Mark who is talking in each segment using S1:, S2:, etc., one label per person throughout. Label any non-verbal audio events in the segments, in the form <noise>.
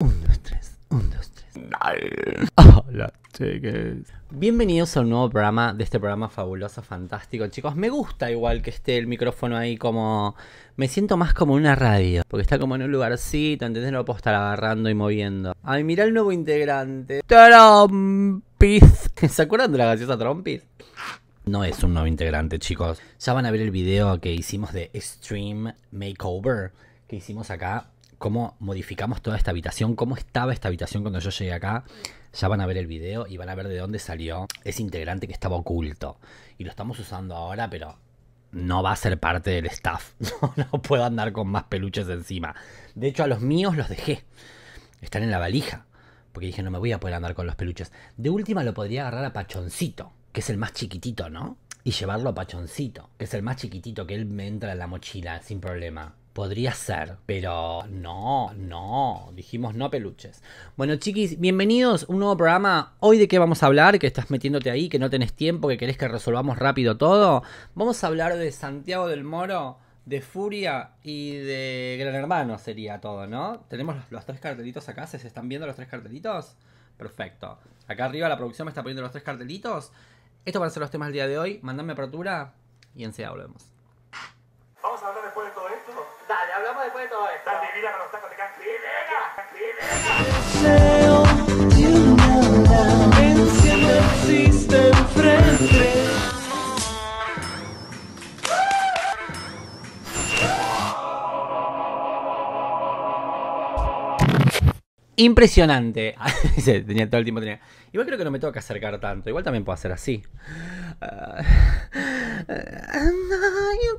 S1: Un, 2, 3, un, 3 3 Hola, chicos Bienvenidos a un nuevo programa de este programa fabuloso, fantástico, chicos. Me gusta igual que esté el micrófono ahí como. Me siento más como una radio. Porque está como en un lugarcito, ¿entendés? No lo puedo estar agarrando y moviendo. Ay, mira el nuevo integrante. Trompis. <laughs> ¿Se acuerdan de la gaseosa Trompis? No es un nuevo integrante, chicos. Ya van a ver el video que hicimos de Stream Makeover. Que hicimos acá cómo modificamos toda esta habitación, cómo estaba esta habitación cuando yo llegué acá. Ya van a ver el video y van a ver de dónde salió ese integrante que estaba oculto. Y lo estamos usando ahora, pero no va a ser parte del staff. <laughs> No, puedo andar con más peluches encima. De hecho, a los míos los dejé. Están en la valija. Porque dije, no me voy a poder andar con los peluches. De última lo podría agarrar a Pachoncito, que es el más chiquitito, ¿no? Y llevarlo a Pachoncito, que es el más chiquitito, que él me entra en la mochila sin problema. Podría ser, pero no, no, dijimos no peluches. Bueno, chiquis, bienvenidos a un nuevo programa. Hoy de qué vamos a hablar, que estás metiéndote ahí, que no tenés tiempo, que querés que resolvamos rápido todo. Vamos a hablar de Santiago del Moro, de Furia y de Gran Hermano sería todo, ¿no? Tenemos los, tres cartelitos acá, ¿se están viendo los tres cartelitos? Perfecto. Acá arriba la producción me está poniendo los tres cartelitos. Esto van a ser los temas del día de hoy. Mandame apertura y enseguida volvemos. Impresionante. tenía todo el tiempo Igual creo que no me tengo que acercar tanto. Igual también puedo hacer así. you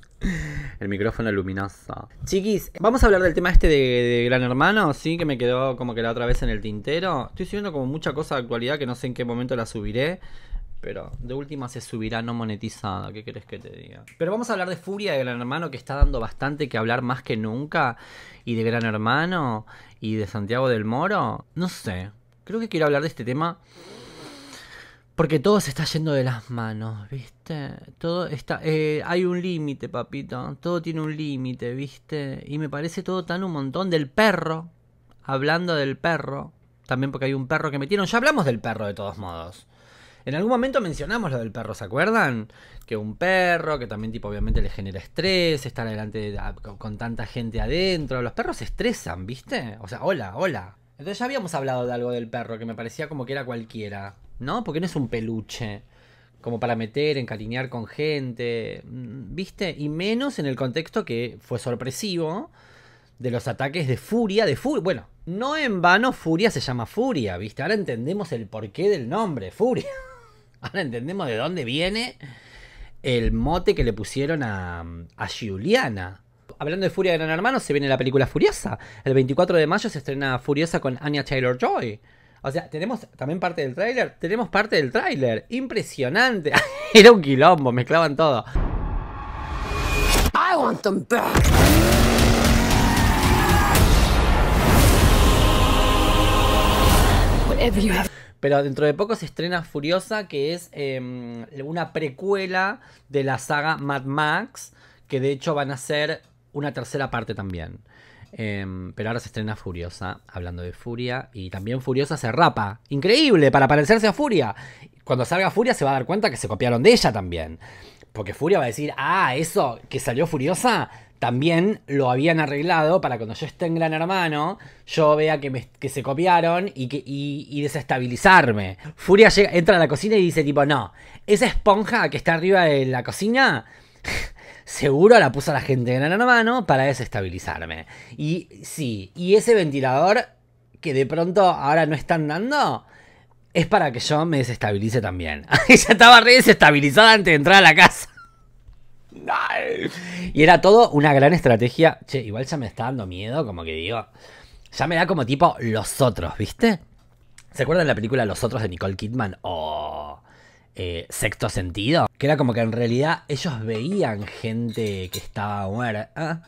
S1: el micrófono luminoso. Chiquis, vamos a hablar del tema este de, Gran Hermano, sí, que me quedó como que la otra vez en el tintero. Estoy subiendo como mucha cosa de actualidad que no sé en qué momento la subiré. Pero de última se subirá no monetizada, ¿qué querés que te diga? Pero vamos a hablar de Furia de Gran Hermano, que está dando bastante que hablar más que nunca. Y de Gran Hermano, y de Santiago del Moro. No sé, creo que quiero hablar de este tema porque todo se está yendo de las manos, ¿viste? Todo está. Eh, hay un límite, papito. Todo tiene un límite, ¿viste? Y me parece todo tan un montón. Del perro. Hablando del perro. También porque hay un perro que metieron. Ya hablamos del perro, de todos modos. En algún momento mencionamos lo del perro, ¿se acuerdan? Que un perro, que también tipo obviamente le genera estrés, estar adelante con tanta gente adentro. Los perros se estresan, ¿viste? O sea, hola, hola. Entonces ya habíamos hablado de algo del perro, que me parecía como que era cualquiera. ¿no? Porque no es un peluche como para meter, encariñar con gente, mm, ¿viste? Y menos en el contexto que fue sorpresivo de los ataques de Furia, de Furia, bueno, no en vano Furia se llama Furia, ¿viste? Ahora entendemos el porqué del nombre, Furia. <laughs> Ahora entendemos de dónde viene el mote que le pusieron a, a Giuliana. Hablando de Furia de Gran Hermano, se viene la película Furiosa. El 24 de mayo se estrena Furiosa con Anya Taylor Joy. O sea, tenemos también parte del tráiler. Tenemos parte del tráiler. Impresionante. <laughs> Era un quilombo, mezclaban todo. pero dentro de poco se estrena Furiosa, que es em, una precuela de la saga Mad Max, que de hecho van a ser una tercera parte también. Em, pero ahora se estrena Furiosa, hablando de Furia. Y también Furiosa se rapa. Increíble, para parecerse a Furia. Cuando salga Furia se va a dar cuenta que se copiaron de ella también. Porque Furia va a decir, ah, eso que salió Furiosa, también lo habían arreglado para cuando yo esté en Gran Hermano, yo vea que, se copiaron y, y desestabilizarme. Furia llega, entra a la cocina y dice tipo, no, esa esponja que está arriba de la cocina seguro la puso la gente en la Hermano para desestabilizarme. Y sí, y ese ventilador que de pronto ahora no están dando es para que yo me desestabilice también. <laughs> Ella estaba re desestabilizada antes de entrar a la casa. Y era todo una gran estrategia. Che, igual ya me está dando miedo, como que digo. Ya me da como tipo los otros, ¿viste? ¿Se acuerdan de la película Los otros de Nicole Kidman? Oh eh, sexto sentido. Que era como que en realidad ellos veían gente que estaba muerta,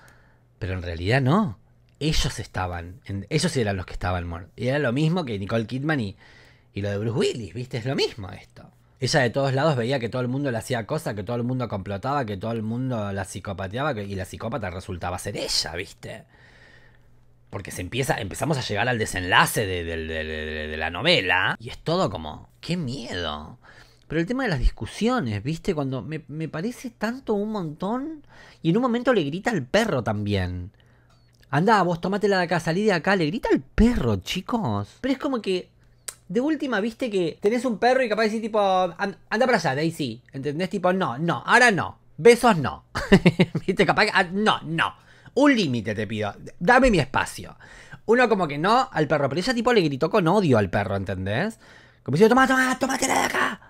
S1: pero en realidad no. Ellos estaban, ellos eran los que estaban muertos. Y era lo mismo que Nicole Kidman y, y lo de Bruce Willis, ¿viste? Es lo mismo esto. Ella de todos lados veía que todo el mundo le hacía cosas, que todo el mundo complotaba, que todo el mundo la psicopateaba y la psicópata resultaba ser ella, ¿viste? Porque se empieza, empezamos a llegar al desenlace de, de la novela y es todo como, qué miedo. Pero el tema de las discusiones, ¿viste? Cuando me, parece tanto un montón. Y en un momento le grita al perro también. Anda, vos tomátela de acá, salí de acá. Le grita al perro, chicos. Pero es como que de última, viste que tenés un perro y capaz de decir tipo, anda para allá, de ahí sí. ¿Entendés? Tipo, no, no, ahora no. Besos no. <laughs> viste, capaz que, ah, no, no. Un límite te pido. Dame mi espacio. Uno como que no al perro, pero ella tipo le gritó con odio al perro, ¿entendés? Como diciendo, toma, toma, la de acá.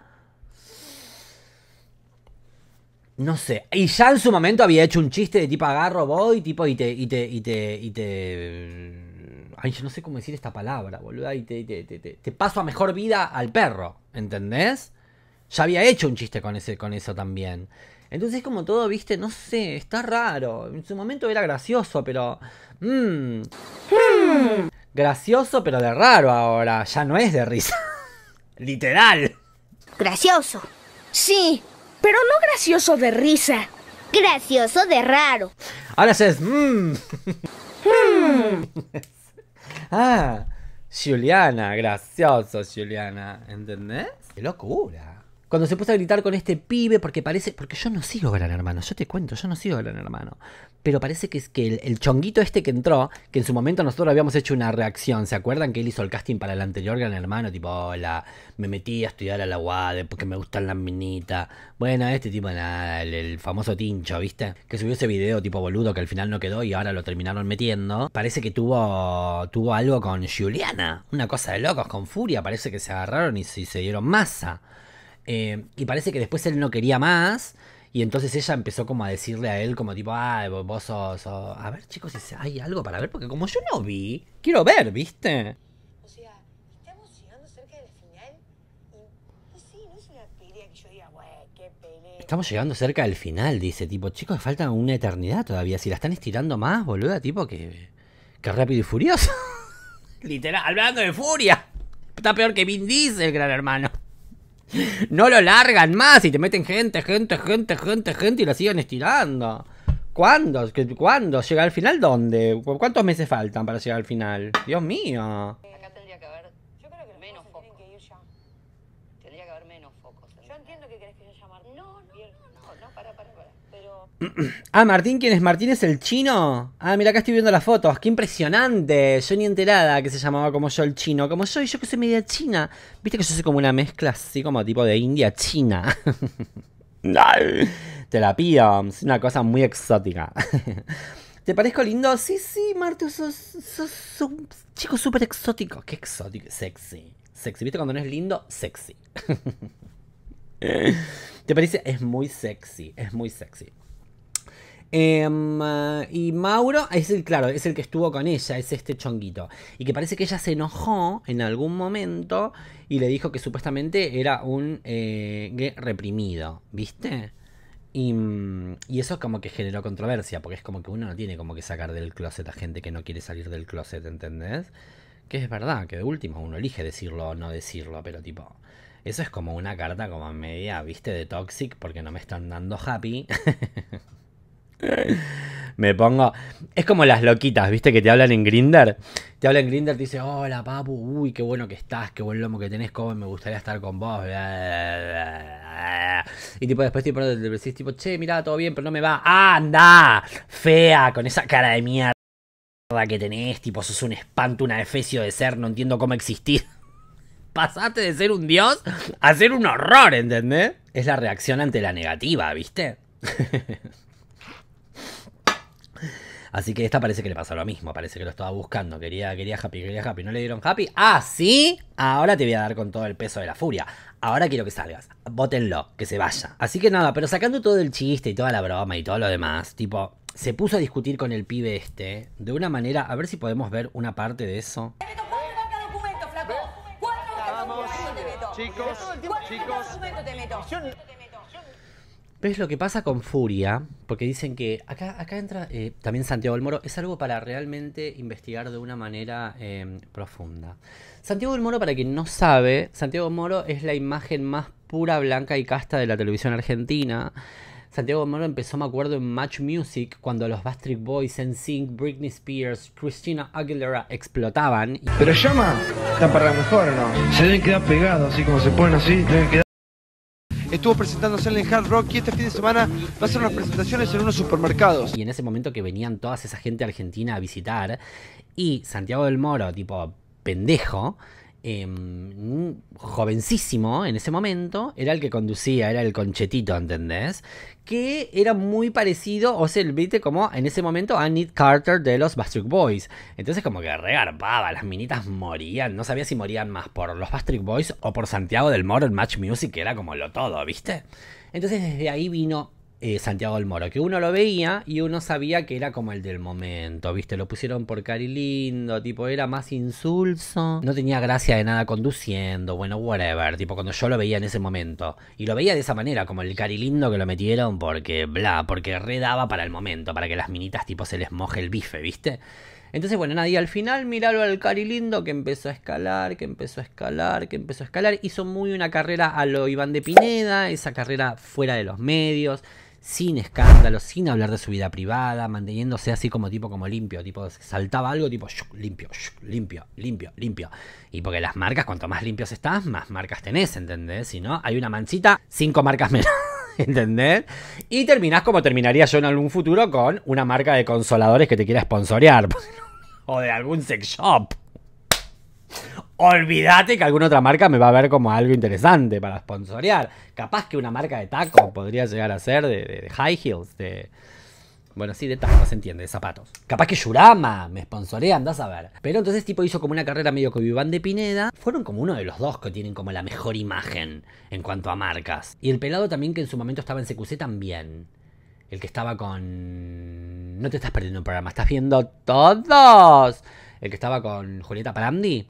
S1: No sé. Y ya en su momento había hecho un chiste de tipo agarro, voy, tipo, y te. Y te. Y te. Y te... Mm, ay, yo no sé cómo decir esta palabra, boluda. Y te, te, te, paso a mejor vida al perro. ¿Entendés? Ya había hecho un chiste con, ese, con eso también. Entonces, como todo, viste, no sé, está raro. En su momento era gracioso, pero. Mmm. Gracioso, pero de raro ahora. Ya no es de risa. <laughs> Literal. Gracioso. Sí, pero no gracioso de risa. Gracioso de raro. Ahora haces... Mmm. ah, Juliana, gracioso Juliana, ¿entendés? ¡Qué locura! Cuando se puso a gritar con este pibe, porque parece. Porque yo no sigo Gran Hermano, yo te cuento, yo no sigo Gran Hermano. Pero parece que es que el, chonguito este que entró, que en su momento nosotros habíamos hecho una reacción, ¿se acuerdan que él hizo el casting para el anterior Gran Hermano? Tipo, hola, me metí a estudiar a la UAD porque me gustan las minitas. Bueno, este tipo, el, famoso Tincho, ¿viste? Que subió ese video tipo boludo que al final no quedó y ahora lo terminaron metiendo. Parece que tuvo, tuvo algo con Juliana, una cosa de locos, con furia. Parece que se agarraron y se dieron masa. Eh, y parece que después él no quería más. Y entonces ella empezó como a decirle a él, como tipo, ah, vos sos. a ver, chicos, si hay algo para ver, porque como yo no vi, quiero ver, ¿viste? O sea, estamos llegando cerca del final. Y, sí, no es una que yo diga, qué Estamos llegando cerca del final, dice, tipo, chicos, falta una eternidad todavía. Si la están estirando más, boluda, tipo, que. que rápido y furioso. <laughs> Literal, hablando de furia. Está peor que Vin Diesel, gran hermano no lo largan más y te meten gente, gente, gente, gente, gente y lo siguen estirando. ¿Cuándo? ¿Cuándo? ¿Llega al final dónde? ¿Cuántos meses faltan para llegar al final? Dios mío. ah, Martín, ¿quién es Martín? ¿Es el chino? Ah, mira, acá estoy viendo las fotos. ¡Qué impresionante! Yo ni enterada que se llamaba como yo el chino. Como yo y yo que soy media china. Viste que yo soy como una mezcla así como tipo de India-China. <laughs> Te la pido. Es una cosa muy exótica. <laughs> ¿Te parezco lindo? Sí, sí, Martín, sos, un chico súper exótico. Qué exótico, sexy. Sexy, ¿viste cuando no es lindo? Sexy. <laughs> ¿Te parece? Es muy sexy, es muy sexy. Em, y Mauro es el, claro, es el que estuvo con ella, es este chonguito. Y que parece que ella se enojó en algún momento y le dijo que supuestamente era un eh, reprimido, ¿viste? Y, eso es como que generó controversia, porque es como que uno no tiene como que sacar del closet a gente que no quiere salir del closet, ¿entendés? Que es verdad, que de último uno elige decirlo o no decirlo, pero tipo, eso es como una carta como media, viste, de toxic, porque no me están dando happy. <laughs> me pongo. Es como las loquitas, ¿viste? Que te hablan en Grinder. Te hablan en Grinder, te dice, hola papu, uy, qué bueno que estás, qué buen lomo que tenés, como me gustaría estar con vos. y tipo, después tipo, te decís, tipo, che, mirá, todo bien, pero no me va. ¡Ah, anda! Fea, con esa cara de mierda que tenés, tipo, sos un espanto, una defecio de ser, no entiendo cómo existir, <laughs> Pasaste de ser un dios a ser un horror, ¿entendés? Es la reacción ante la negativa, ¿viste? <laughs> Así que esta parece que le pasó lo mismo, parece que lo estaba buscando. Quería, quería Happy, quería Happy, no le dieron Happy. ¡Ah, sí! Ahora te voy a dar con todo el peso de la furia. Ahora quiero que salgas. bótenlo, que se vaya. Así que nada, pero sacando todo el chiste y toda la broma y todo lo demás, tipo, se puso a discutir con el pibe este de una manera. A ver si podemos ver una parte de eso. Chicos, chicos, te meto? Ves lo que pasa con Furia, porque dicen que acá, entra eh, también Santiago del Moro, es algo para realmente investigar de una manera em, profunda. Santiago del Moro, para quien no sabe, Santiago Moro es la imagen más pura, blanca y casta de la televisión argentina. Santiago Moro empezó, me acuerdo, en Match Music, cuando los Backstreet Boys, zinc Britney Spears, Christina Aguilera explotaban. Pero llama, está para lo mejor, ¿no? Se deben quedar pegados, así como se ponen así, deben quedar estuvo presentándose en el Hard Rock y este fin de semana va a hacer unas presentaciones en unos supermercados. Y en ese momento que venían todas esa gente argentina a visitar y Santiago del Moro, tipo pendejo, Em, jovencísimo en ese momento, era el que conducía, era el conchetito, ¿entendés? Que era muy parecido, o sea, viste como en ese momento a Carter de los Bastric Boys. Entonces como que regarpaba, las minitas morían, no sabía si morían más por los Bastric Boys o por Santiago del Moro Match Music, que era como lo todo, ¿viste? Entonces desde ahí vino eh, Santiago del Moro, que uno lo veía y uno sabía que era como el del momento, ¿viste? Lo pusieron por cari lindo, tipo, era más insulso, no tenía gracia de nada conduciendo, bueno, whatever, tipo, cuando yo lo veía en ese momento. Y lo veía de esa manera, como el cari lindo que lo metieron porque, bla, porque redaba para el momento, para que las minitas, tipo, se les moje el bife, ¿viste? Entonces, bueno, nadie al final miralo al Cari Lindo que empezó a escalar, que empezó a escalar, que empezó a escalar. Hizo muy una carrera a lo Iván de Pineda, esa carrera fuera de los medios sin escándalos, sin hablar de su vida privada, manteniéndose así como tipo como limpio, tipo saltaba algo tipo limpio, limpio, limpio, limpio. Y porque las marcas, cuanto más limpios estás, más marcas tenés, ¿entendés? Si no, hay una manchita, cinco marcas menos. <laughs> ¿Entendés? Y terminás como terminaría yo en algún futuro con una marca de consoladores que te quiera sponsorear. <laughs> o de algún sex shop olvídate que alguna otra marca me va a ver como algo interesante para sponsorear. Capaz que una marca de tacos podría llegar a ser de, high heels, de... Bueno, sí, de tacos, se entiende, de zapatos. Capaz que Yurama me sponsorea, andás a ver. Pero entonces tipo hizo como una carrera medio con Viván de Pineda. Fueron como uno de los dos que tienen como la mejor imagen en cuanto a marcas. Y el pelado también que en su momento estaba en CQC también. El que estaba con... No te estás perdiendo un programa, estás viendo todos. El que estaba con Julieta Parandi.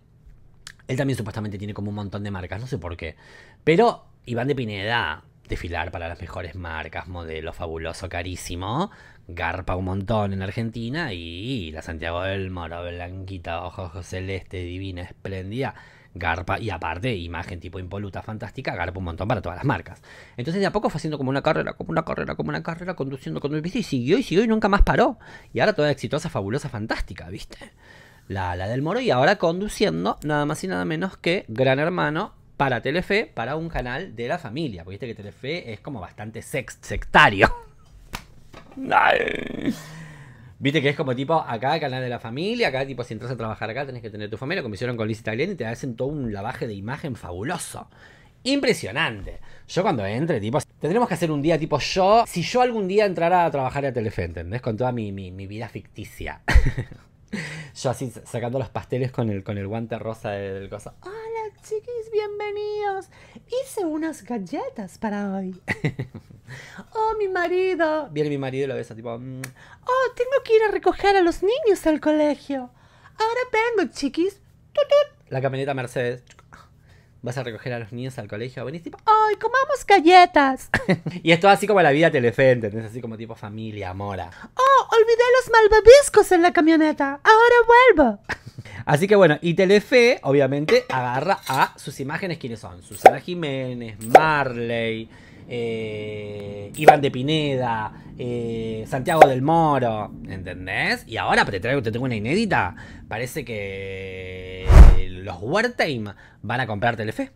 S1: Él también supuestamente tiene como un montón de marcas, no sé por qué. Pero Iván de Pineda, desfilar para las mejores marcas, modelo fabuloso, carísimo, garpa un montón en Argentina y la Santiago del Moro, blanquita, ojo, celeste, divina, espléndida, garpa y aparte imagen tipo impoluta, fantástica, garpa un montón para todas las marcas. Entonces de a poco fue haciendo como una carrera, como una carrera, como una carrera, conduciendo, conduciendo, y siguió y siguió y nunca más paró. Y ahora toda exitosa, fabulosa, fantástica, ¿viste? la ala del moro y ahora conduciendo nada más y nada menos que Gran Hermano para Telefe, para un canal de la familia. Porque viste que Telefe es como bastante sectario. Viste que es como tipo, acá el canal de la familia, acá tipo si entras a trabajar acá tenés que tener tu familia, como hicieron con Liz Italian y te hacen todo un lavaje de imagen fabuloso. Impresionante. Yo cuando entre, tipo, tendremos que hacer un día, tipo, yo, si yo algún día entrara a trabajar a Telefe, ¿entendés? Con toda mi, mi vida ficticia. <laughs> <laughs> Yo así sacando los pasteles con el, con el guante rosa del cosa. Hola chiquis, bienvenidos. Hice unas galletas para hoy. <laughs> oh, mi marido. Viene mi marido y lo besa tipo... Mm, oh, tengo que ir a recoger a los niños al colegio. Ahora vengo, chiquis. La camioneta Mercedes vas a recoger a los niños al colegio, venís tipo, ¡ay, comamos galletas! <laughs> y es así como la vida telefe, ¿entendés? Así como tipo familia, mora. Ah. ¡Oh, olvidé los malvaviscos en la camioneta! ¡Ahora vuelvo! <laughs> Así que bueno, y Telefe, obviamente, agarra a sus imágenes, ¿quiénes son? Susana Jiménez, Marley, eh, Iván de Pineda, eh, Santiago del Moro, ¿entendés? Y ahora te traigo, te tengo una inédita. Parece que los Wertheim van a comprar Telefe.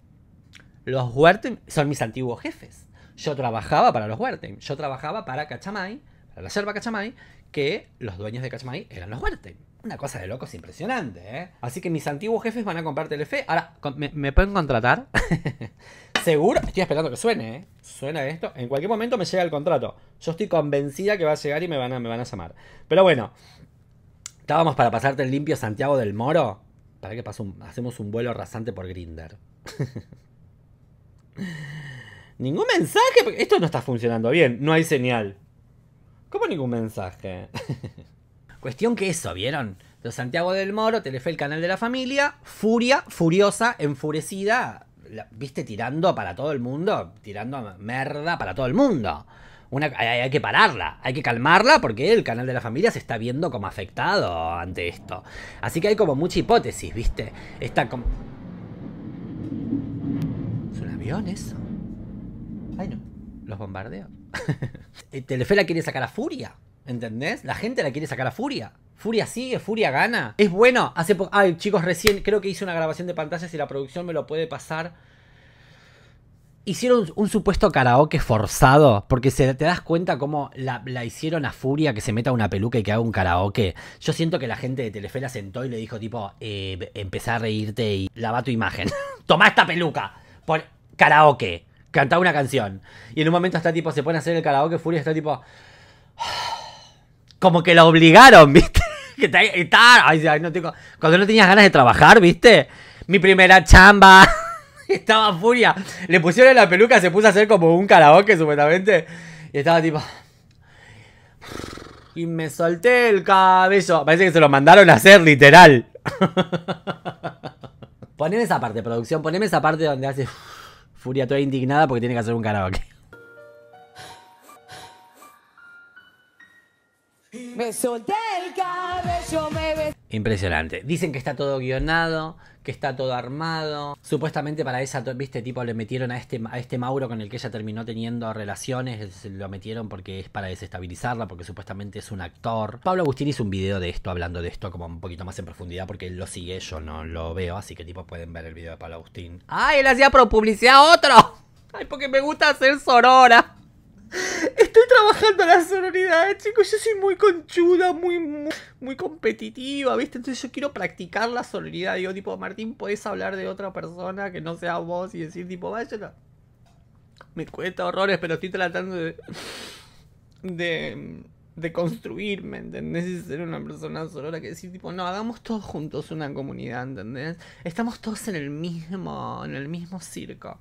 S1: Los Wertheim son mis antiguos jefes. Yo trabajaba para los Wertheim. Yo trabajaba para Cachamay, para la yerba Cachamay, que los dueños de Cachamay eran los Wertheim. Una cosa de locos impresionante, ¿eh? Así que mis antiguos jefes van a comprar Telefe. Ahora, ¿me, pueden contratar? <laughs> Seguro, estoy esperando que suene, ¿eh? Suena esto. En cualquier momento me llega el contrato. Yo estoy convencida que va a llegar y me van a, me van a llamar. Pero bueno, estábamos para pasarte el limpio Santiago del Moro. ¿Para qué hacemos un vuelo rasante por Grinder? <laughs> ¿Ningún mensaje? Esto no está funcionando bien. No hay señal. ¿Cómo ningún mensaje? <laughs> Cuestión que eso, ¿vieron? Los Santiago del Moro, Telefe, el canal de la familia, furia, furiosa, enfurecida, viste, tirando para todo el mundo, tirando merda para todo el mundo hay, que pararla, hay que calmarla porque el canal de la familia se está viendo como afectado ante esto. Así que hay como mucha hipótesis, ¿viste? Está como... ¿Es un avión eso? Ay, no. Los bombardeo. <laughs> Eh, Telefe la quiere sacar a Furia, ¿entendés? La gente la quiere sacar a Furia. Furia sigue, Furia gana. Es bueno. Hace Ay, chicos, recién creo que hice una grabación de pantallas y la producción me lo puede pasar hicieron un supuesto karaoke forzado, porque se, te das cuenta cómo la, hicieron a furia que se meta una peluca y que haga un karaoke. Yo siento que la gente de Telefe la sentó y le dijo, tipo, eh, empezá a reírte y lava tu imagen. <laughs> Tomá esta peluca. Por karaoke. Canta una canción. Y en un momento está tipo, se pone a hacer el karaoke, furia está tipo. <sighs> Como que la obligaron, <laughs> ¿viste? que está, ay, no tengo, cuando no tenías ganas de trabajar, ¿viste? Mi primera chamba. <laughs> <laughs> estaba furia. Le pusieron la peluca, se puso a hacer como un karaoke supuestamente. Y estaba tipo... Y me solté el cabello. Parece que se lo mandaron a hacer literal. <laughs> Poneme esa parte, producción. Poneme esa parte donde hace... Furia toda indignada porque tiene que hacer un karaoke. Me solté el cabello, me besé. Impresionante. Dicen que está todo guionado, que está todo armado. Supuestamente para esa, viste, tipo le metieron a este, este Mauro con el que ella terminó teniendo relaciones, lo metieron porque es para desestabilizarla, porque supuestamente es un actor. Pablo Agustín hizo un video de esto, hablando de esto como un poquito más en profundidad, porque él lo sigue, yo no lo veo, así que tipo pueden ver el video de Pablo Agustín. ¡Ay, él hacía pro publicidad otro! <laughs> ¡Ay, porque me gusta hacer sonora Estoy trabajando la sonoridad, chicos. Yo soy muy conchuda, muy, muy, competitiva, ¿viste? Entonces yo quiero practicar la sonoridad. Digo, tipo, Martín, podés hablar de otra persona que no sea vos y decir, tipo, vaya. Me cuesta horrores, pero estoy tratando de. de de construirme, ¿entendés? Y ser una persona sola que decir, tipo, no, hagamos todos juntos una comunidad, ¿entendés? Estamos todos en el mismo, en el mismo circo.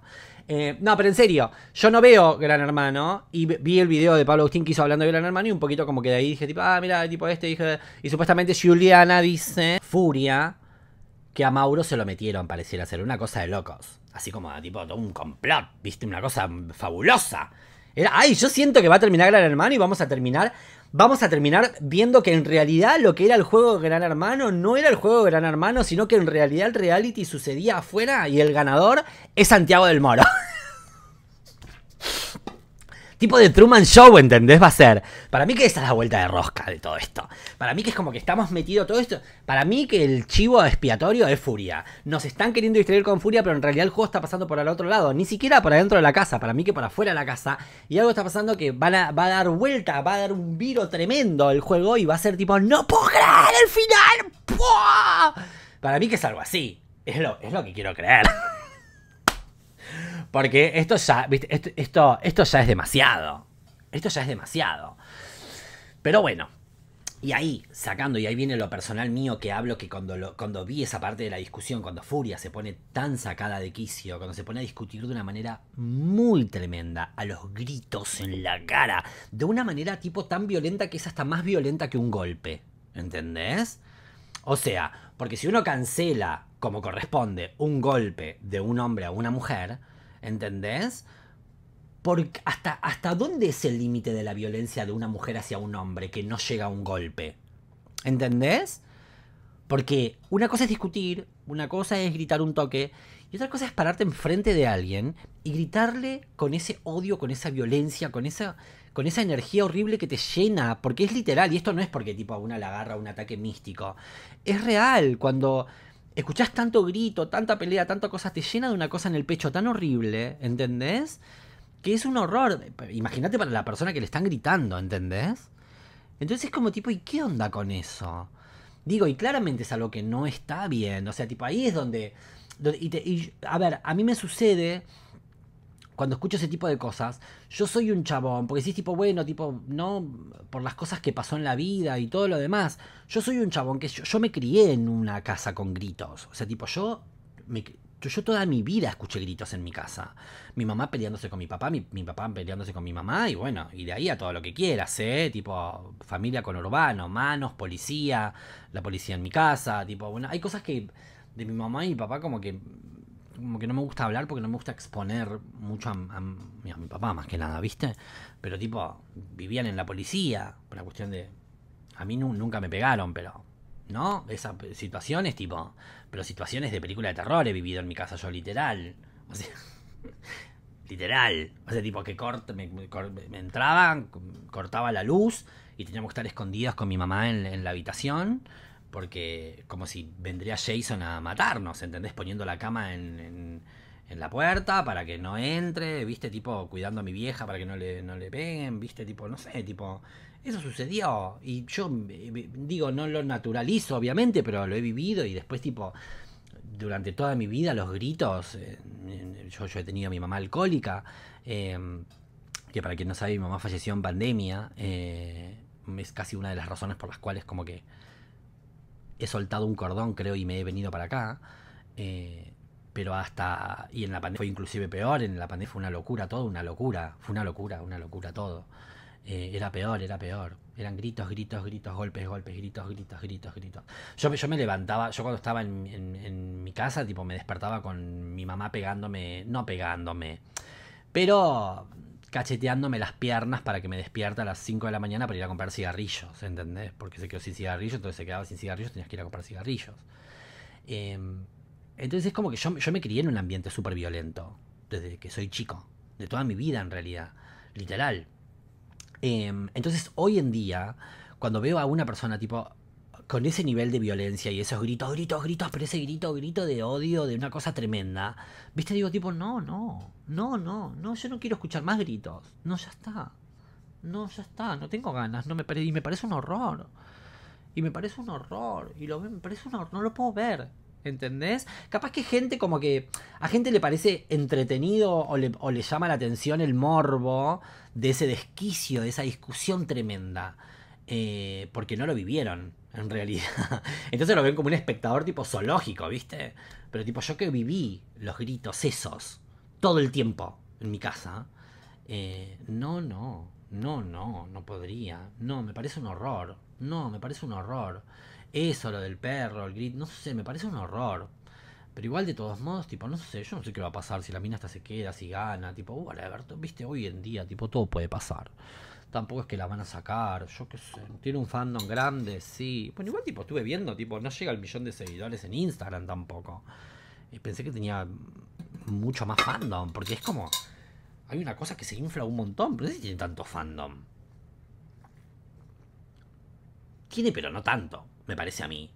S1: Eh, no, pero en serio, yo no veo Gran Hermano y vi el video de Pablo Agustín que hizo hablando de Gran Hermano y un poquito como que de ahí dije, tipo, ah, mira, tipo este, dije, y supuestamente Juliana dice, Furia, que a Mauro se lo metieron, pareciera ser una cosa de locos. Así como, tipo, un complot, viste, una cosa fabulosa. Era, ay, yo siento que va a terminar Gran Hermano y vamos a terminar vamos a terminar viendo que en realidad lo que era el juego Gran Hermano no era el juego Gran Hermano, sino que en realidad el reality sucedía afuera y el ganador es Santiago del Moro. <laughs> Tipo de Truman Show, ¿entendés? Va a ser. Para mí que esa es la vuelta de rosca de todo esto. Para mí que es como que estamos metidos todo esto. Para mí que el chivo expiatorio es Furia. Nos están queriendo distraer con Furia, pero en realidad el juego está pasando por el otro lado. Ni siquiera por adentro de la casa. Para mí que por afuera de la casa. Y algo está pasando que va a dar vuelta, va a dar un viro tremendo el juego y va a ser tipo, no puedo creer el final. Para mí que es algo así. es lo que quiero creer. <laughs> Porque esto ya, Esto, esto, ya es demasiado. Esto ya es demasiado. Pero bueno, y ahí, sacando, y ahí viene lo personal mío que hablo, que cuando, cuando vi esa parte de la discusión, cuando Furia se pone tan sacada de quicio, cuando se pone a discutir de una manera muy tremenda, a los gritos en la cara, de una manera tipo tan violenta que es hasta más violenta que un golpe, ¿entendés? O sea, porque si uno cancela, como corresponde, un golpe de un hombre a una mujer, ¿Entendés? Porque hasta, ¿Hasta dónde es el límite de la violencia de una mujer hacia un hombre que no llega a un golpe? ¿Entendés? Porque una cosa es discutir, una cosa es gritar un toque, y otra cosa es pararte enfrente de alguien y gritarle con ese odio, con esa violencia, con esa, con esa energía horrible que te llena, porque es literal, y esto no es porque tipo a una le agarra un ataque místico, es real, cuando escuchás tanto grito, tanta pelea, tanta cosas, te llena de una cosa en el pecho tan horrible, ¿entendés? Que es un horror. Imagínate para la persona que le están gritando, ¿entendés? Entonces es como tipo, ¿y qué onda con eso? Digo, y claramente es algo que no está bien. O sea, tipo, ahí es donde. a ver, a mí me sucede cuando escucho ese tipo de cosas, yo soy un chabón, porque si es tipo bueno, tipo, no, por las cosas que pasó en la vida y todo lo demás, yo soy un chabón que yo, me crié en una casa con gritos, o sea, tipo, yo, me, yo, toda mi vida escuché gritos en mi casa, mi mamá peleándose con mi papá, mi, mi, papá peleándose con mi mamá, y bueno, y de ahí a todo lo que quieras, ¿eh? Tipo, familia con urbano, manos, policía, la policía en mi casa, tipo, bueno, hay cosas que de mi mamá y mi papá como que como que no me gusta hablar porque no me gusta exponer mucho a, mi, papá, más que nada, ¿viste? Pero tipo, vivían en la policía, por la cuestión de... A mí nunca me pegaron, pero... ¿No? Esas situaciones, tipo... Pero situaciones de película de terror he vivido en mi casa yo, literal. O sea... <laughs> literal. O sea, tipo que me, entraban, cortaba la luz y teníamos que estar escondidas con mi mamá en, en la habitación porque como si vendría Jason a matarnos, ¿entendés? Poniendo la cama en, en, la puerta para que no entre, ¿viste? Tipo cuidando a mi vieja para que no le, no le peguen, ¿viste? Tipo, no sé, tipo... Eso sucedió. Y yo eh, digo, no lo naturalizo, obviamente, pero lo he vivido y después tipo durante toda mi vida los gritos. Eh, yo, he tenido a mi mamá alcohólica, em, que para quien no sabe, mi mamá falleció en pandemia. Eh, es casi una de las razones por las cuales como que he soltado un cordón, creo, y me he venido para acá. Eh, pero hasta. Y en la pandemia fue inclusive peor, en la pandemia fue una locura todo, una locura, fue una locura, una locura todo. Eh, era peor, era peor. Eran gritos, gritos, gritos, golpes, golpes, gritos, gritos, gritos, gritos. Yo, yo me levantaba, yo cuando estaba en mi casa, tipo, me despertaba con mi mamá pegándome, no pegándome, pero cacheteándome las piernas para que me despierta a las 5 de la mañana para ir a comprar cigarrillos, ¿entendés? Porque se quedó sin cigarrillos, entonces se quedaba sin cigarrillos, tenías que ir a comprar cigarrillos. Em, entonces es como que yo, me crié en un ambiente súper violento, desde que soy chico, de toda mi vida en realidad, literal. Em, entonces hoy en día, cuando veo a una persona tipo, con ese nivel de violencia y esos gritos, gritos, gritos, pero ese grito, grito de odio, de una cosa tremenda, viste, digo tipo, no, no, no, no, no, yo no quiero escuchar más gritos, no, ya está, no, ya está, no tengo ganas, no me y me parece un horror, y me parece un horror, y lo me parece un horror, no lo puedo ver, ¿Entendés? Capaz que gente como que a gente le parece entretenido o le, llama la atención el morbo de ese desquicio, de esa discusión tremenda. Eh, porque no lo vivieron, en realidad. <laughs> Entonces lo ven como un espectador tipo zoológico, ¿viste? Pero tipo yo que viví los gritos esos todo el tiempo en mi casa, eh, no, no, no, no, no podría. No, me parece un horror. No, me parece un horror. Eso, lo del perro, el grit no sé, me parece un horror. Pero igual de todos modos, tipo, no sé, yo no sé qué va a pasar, si la mina hasta se queda, si gana, tipo, ver, viste, hoy en día, tipo, todo puede pasar tampoco es que la van a sacar, yo qué sé, tiene un fandom grande, sí. Bueno, igual tipo estuve viendo, tipo, no llega al millón de seguidores en Instagram tampoco. Y pensé que tenía mucho más fandom, porque es como, hay una cosa que se infla un montón, pero no sé si tiene tanto fandom. Tiene, pero no tanto, me parece a mí.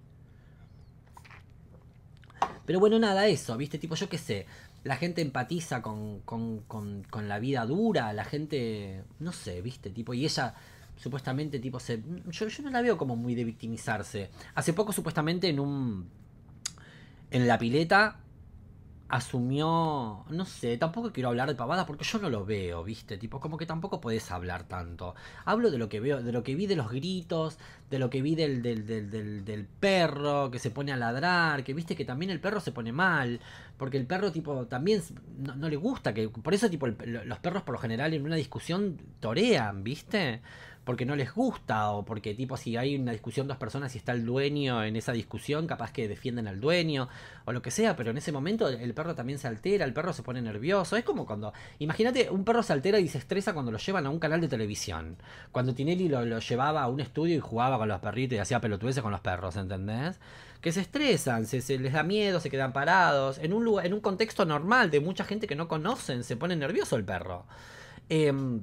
S1: Pero bueno, nada, eso, ¿viste? Tipo, yo qué sé la gente empatiza con, con, con, la vida dura, la gente, no sé, viste, tipo, y ella supuestamente, tipo, se, yo, yo no la veo como muy de victimizarse. Hace poco, supuestamente, en un, en la pileta, asumió, no sé, tampoco quiero hablar de pavadas porque yo no lo veo, ¿viste? Tipo, como que tampoco podés hablar tanto. Hablo de lo que veo, de lo que vi de los gritos, de lo que vi del, del, perro que se pone a ladrar, que viste que también el perro se pone mal, porque el perro tipo también no, le gusta, que por eso tipo los perros por lo general en una discusión torean, ¿viste? porque no les gusta o porque tipo si hay una discusión dos personas y está el dueño en esa discusión, capaz que defienden al dueño o lo que sea, pero en ese momento el perro también se altera, el perro se pone nervioso, es como cuando, imagínate, un perro se altera y se estresa cuando lo llevan a un canal de televisión, cuando Tinelli lo, llevaba a un estudio y jugaba con los perritos y hacía pelotudeces con los perros, ¿entendés? Que se estresan, se, les da miedo, se quedan parados, en un, lugar, en un contexto normal de mucha gente que no conocen, se pone nervioso el perro. Em,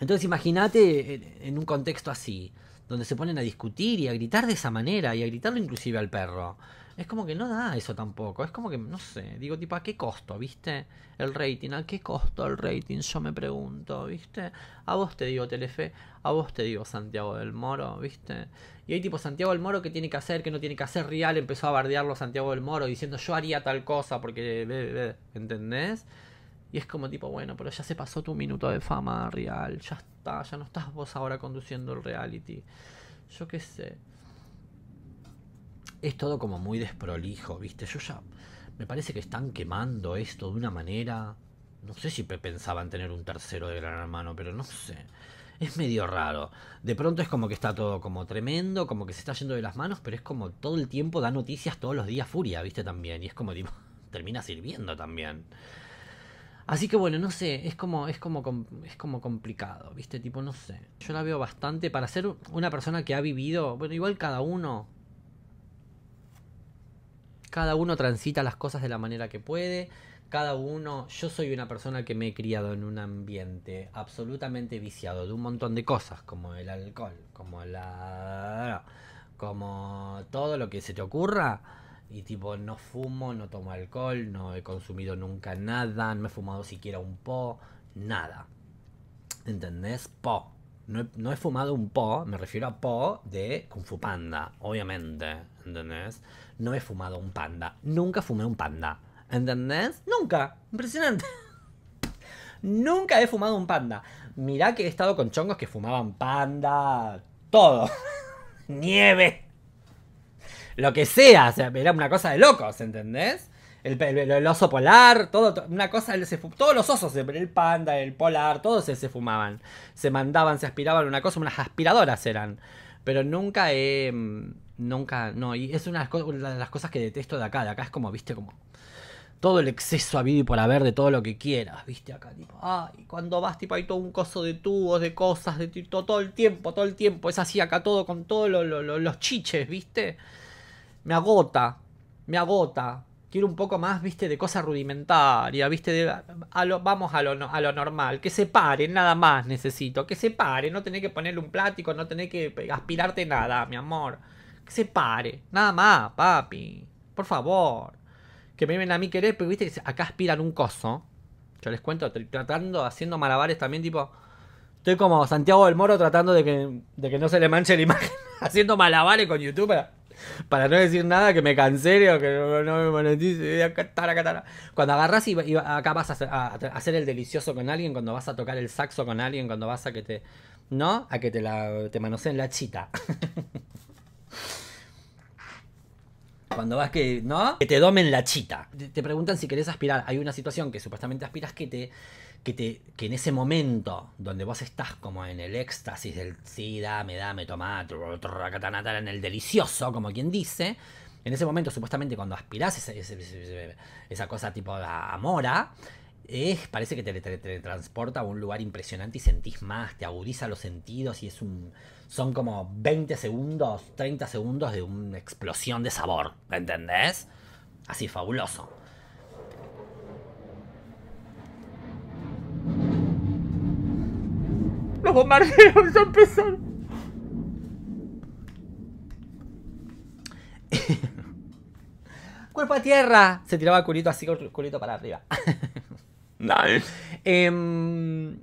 S1: entonces imagínate en un contexto así, donde se ponen a discutir y a gritar de esa manera y a gritarlo inclusive al perro. Es como que no da eso tampoco, es como que, no sé, digo tipo, ¿a qué costo, viste? El rating, ¿a qué costo el rating? Yo me pregunto, viste? A vos te digo Telefe, a vos te digo Santiago del Moro, viste? Y hay tipo Santiago del Moro ¿qué tiene que hacer, que no tiene que hacer, Real empezó a bardearlo Santiago del Moro diciendo yo haría tal cosa porque, ¿entendés? Y es como tipo, bueno, pero ya se pasó tu minuto de fama real, ya está, ya no estás vos ahora conduciendo el reality. Yo qué sé. Es todo como muy desprolijo, ¿viste? Yo ya. Me parece que están quemando esto de una manera. No sé si pensaban tener un tercero de gran hermano, pero no sé. Es medio raro. De pronto es como que está todo como tremendo, como que se está yendo de las manos, pero es como todo el tiempo da noticias todos los días furia, ¿viste? También. Y es como tipo. <laughs> Termina sirviendo también. Así que bueno, no sé, es como, es como, es como complicado, ¿viste? Tipo, no sé. Yo la veo bastante para ser una persona que ha vivido, bueno, igual cada uno. Cada uno transita las cosas de la manera que puede. Cada uno, yo soy una persona que me he criado en un ambiente absolutamente viciado de un montón de cosas, como el alcohol, como la... como todo lo que se te ocurra y tipo, no fumo, no tomo alcohol, no he consumido nunca nada, no he fumado siquiera un po, nada. ¿Entendés? Po. No he, fumado un po, me refiero a po de Kung Fu Panda, obviamente. ¿Entendés? No he fumado un panda. Nunca fumé un panda. ¿Entendés? Nunca. Impresionante. <laughs> Nunca he fumado un panda. Mirá que he estado con chongos que fumaban panda. Todo. <laughs> Nieve lo que sea, era una cosa de locos, ¿entendés? El, oso polar, todo, una cosa, todos los osos, el panda, el polar, todos se, fumaban, se mandaban, se aspiraban, una cosa, unas aspiradoras eran. Pero nunca he, mm, nunca, no, y es una de las cosas que detesto de acá, de acá es como, viste, como todo el exceso habido y por haber de todo lo que quieras, viste acá, tipo, ay, cuando vas, tipo, hay todo un coso de tubos, de cosas, de todo, todo el tiempo, todo el tiempo, es así acá todo con todos los chiches, viste me agota, me agota. Quiero un poco más, viste, de cosa rudimentaria, viste, de, vamos a lo, a lo normal. Que se pare, nada más necesito. Que se pare, no tenés que ponerle un plático, no tenés que aspirarte nada, mi amor. Que se pare, nada más, papi. Por favor. Que me ven a mí querer, pero viste acá aspiran un coso. Yo les cuento, tratando, haciendo malabares también, tipo... Estoy como Santiago del Moro tratando de que, de que no se le manche la imagen, <laughs> haciendo malabares con YouTube para no decir nada, que me cancele o que no, me monetice. Cuando agarras y, acá vas a hacer, el delicioso con alguien, cuando vas a tocar el saxo con alguien, cuando vas a que te. ¿No? A que te, la, te manoseen la chita. <laughs> cuando vas que. ¿No? Que te domen la chita. te preguntan si querés aspirar. Hay una situación que supuestamente aspiras que te que, en ese momento donde vos estás como en el éxtasis del sí, dame, dame, toma, en el delicioso, como quien dice, en ese momento supuestamente cuando aspirás esa, cosa tipo de parece que te, transporta a un lugar impresionante y sentís más, te agudiza los sentidos y es un, son como 20 segundos, 30 segundos de una explosión de sabor, ¿entendés? Así, fabuloso. Los bombardeos ya <laughs> empezaron. ¡Cuerpo a tierra! Se tiraba el culito así, el culito para arriba. nice. <laughs> Em,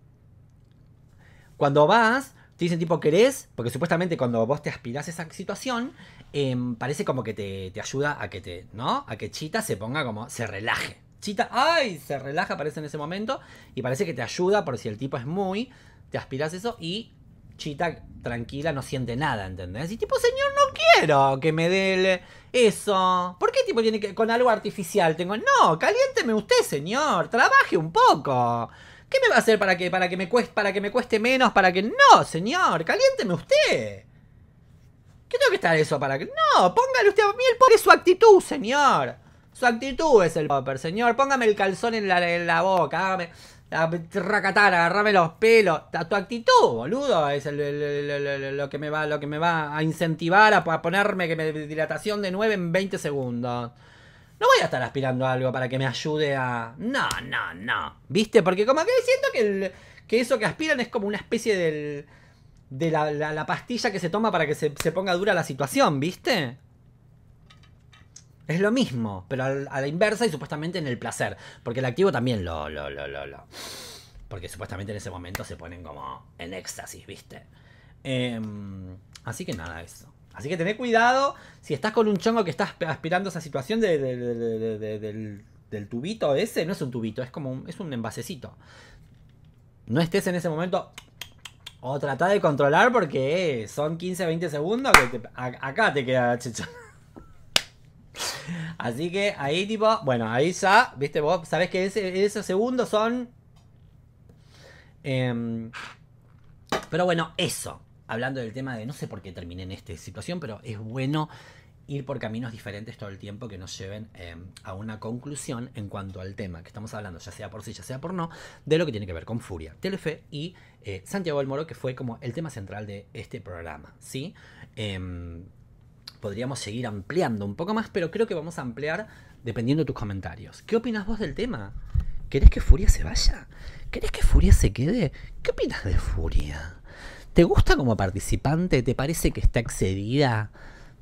S1: cuando vas, te dicen tipo, ¿querés? Porque supuestamente cuando vos te aspirás a esa situación, em, parece como que te, te, ayuda a que te, ¿no? A que Chita se ponga como, se relaje. Chita, ¡ay! Se relaja, parece en ese momento. Y parece que te ayuda, por si el tipo es muy, te aspiras eso y Chita tranquila no siente nada, ¿entendés? Y tipo, señor, no quiero que me dé eso. ¿Por qué tipo tiene que con algo artificial? Tengo, no, caliénteme usted, señor, trabaje un poco. ¿Qué me va a hacer para que para que me cueste para que me cueste menos, para que no, señor, caliénteme usted? ¿Qué tengo que estar eso para que no, póngale usted a mí el pobre su actitud, señor? Su actitud es el popper, señor. Póngame el calzón en la, en la boca, hágame. La ah, recatar, agarrame los pelos. Tu actitud, boludo, es lo, que me va, lo que me va a incentivar a, ponerme que me, dilatación de 9 en 20 segundos. No voy a estar aspirando algo para que me ayude a. No, no, no. ¿Viste? Porque como que siento que, que eso que aspiran es como una especie del. de la, pastilla que se toma para que se ponga dura la situación, ¿viste? Es lo mismo, pero a la inversa y supuestamente en el placer. Porque el activo también lo, lo, lo, lo, lo. Porque supuestamente en ese momento se ponen como en éxtasis, ¿viste? Em, así que nada, eso. Así que tené cuidado si estás con un chongo que estás aspirando esa situación del, tubito ese. No es un tubito, es como un, es un envasecito. No estés en ese momento o trata de controlar porque son 15, 20 segundos que acá te queda chichón. Así que ahí tipo, bueno, ahí ya, viste vos, sabés que esos segundos son... Em, pero bueno, eso. Hablando del tema de, no sé por qué terminé en esta situación, pero es bueno ir por caminos diferentes todo el tiempo que nos lleven em, a una conclusión en cuanto al tema que estamos hablando, ya sea por sí, ya sea por no, de lo que tiene que ver con Furia, Telefe y eh, Santiago del Moro, que fue como el tema central de este programa, ¿sí? Em, podríamos seguir ampliando un poco más, pero creo que vamos a ampliar dependiendo de tus comentarios. ¿Qué opinas vos del tema? ¿Querés que Furia se vaya? ¿Querés que Furia se quede? ¿Qué opinas de Furia? ¿Te gusta como participante? ¿Te parece que está excedida?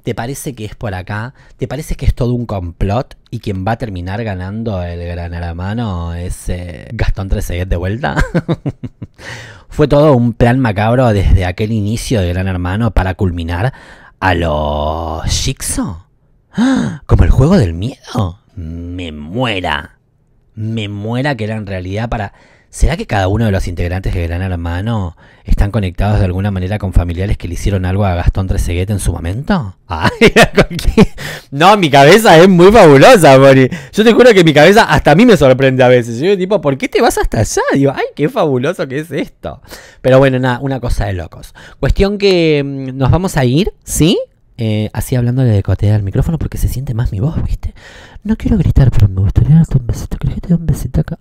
S1: ¿Te parece que es por acá? ¿Te parece que es todo un complot y quien va a terminar ganando el gran hermano es eh, Gastón 13 de vuelta? <laughs> Fue todo un plan macabro desde aquel inicio de Gran Hermano para culminar a los Jigsaw. Como el juego del miedo. Me muera. Me muera que era en realidad para ¿Será que cada uno de los integrantes de Gran Hermano están conectados de alguna manera con familiares que le hicieron algo a Gastón Treseguete en su momento? <laughs> no, mi cabeza es muy fabulosa, Mori. Yo te juro que mi cabeza hasta a mí me sorprende a veces. Yo digo, tipo, ¿por qué te vas hasta allá? Digo, ay, qué fabuloso que es esto. Pero bueno, nada, una cosa de locos. Cuestión que mm, nos vamos a ir, ¿sí? Eh, así hablándole de cotear al micrófono porque se siente más mi voz, ¿viste? No quiero gritar, pero me gustaría darte un besito. que te un besito acá?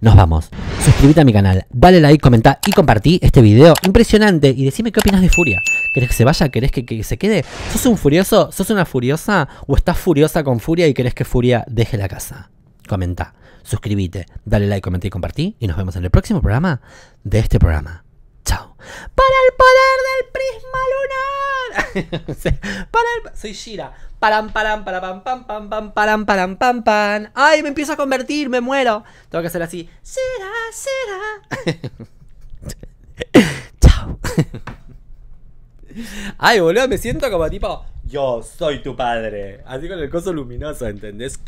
S1: nos vamos. Suscríbete a mi canal, dale like, comenta y compartí este video impresionante y decime qué opinas de Furia. ¿Querés que se vaya? ¿Querés que, que se quede? ¿Sos un furioso? ¿Sos una furiosa? ¿O estás furiosa con Furia y querés que Furia deje la casa? Comenta, suscríbete, dale like, comenta y compartí y nos vemos en el próximo programa de este programa. Para el poder del prisma lunar. <laughs> <laughs> para Soy Shira. Param, param, param, pam, pam, pam, param, param, pam, Ay, me empiezo a convertir, me muero. Tengo que hacer así. Será, será. chao. Ay, boludo, me siento como tipo, yo soy tu padre. Así con el coso luminoso, ¿entendés?